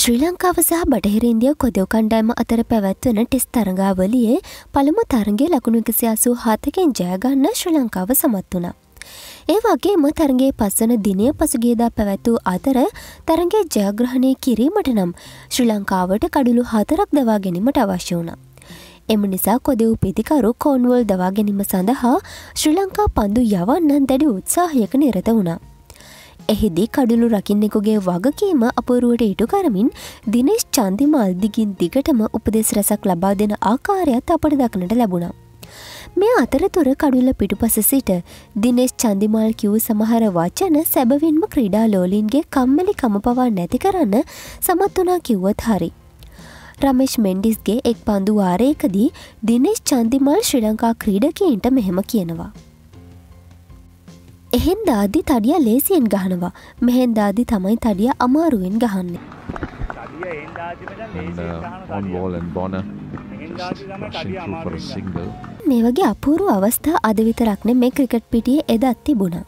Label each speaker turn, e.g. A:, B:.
A: ශ්‍රී ලංකාව සහ බටහිර ඉන්දිය කොදෝ කණ්ඩෑම අතර පැවැත්වන ටෙස් තරඟාවලියේ පළමු තරගේ ලකුණු එකසි අසූ හතකෙන් ජයගන්න ශ්‍රී ලංකාව සමත් වුණා. ඒ වගේම තරගේ පස්සන දිනය පසුගේදා පැවැත්වූ අතර තරගේ ජයග්‍රහණය කිරීමට නම් ශ්‍රී ලංකාවට කඩුළු හතරක් දවා ගැනීමට අවශ්‍ය වුණා. එම නිසා කොද උපෙතිකරු කෝන්වල් දවා ගැනීම සඳහා ශ්‍රී ලංකා පන්දු යවන්නන් දැඩි උත්සාහයක නිරත වුණා. එහිදී කඩුළු රකින්නෙකුගේ වගකීම අපරුවට ඉටු කරමින් දිනේශ් චන්දිමල් දිගින් දිගටම උපදෙස් රැසක් ලබා දෙන ආකාරයත් අපට දක්නට ලැබුණා. මේ අතරතුර කඩුල්ල පිටුපස සිට දිනෙස් චන්දිමල් කිව් සමහර වචන සැබවින්ම ක්‍රීඩා ලෝලින්ගේ කම්මලි කම පවා නැති කරන්න සමත් වනා කිව්වත් හරි. රමේෂ් මෙන්ඩිස්ගේ එක් පන්දු වාරයකදී දිනේශ් චන්දිමල් ශ්‍රී ලංකා ක්‍රීඩකයින්ට මෙහෙම කියනවා. එහෙන් දාදි තඩිය ලේසියෙන් ගහනවා මෙහෙන් දාදි තමයි තඩිය අමාරුවෙන් ගහන්න. Uh, මේ වගේ අපූරු අවස්ථා අද විතරක්න මේ ක්‍රිකට් පිටියේ එදත් තිබුණා.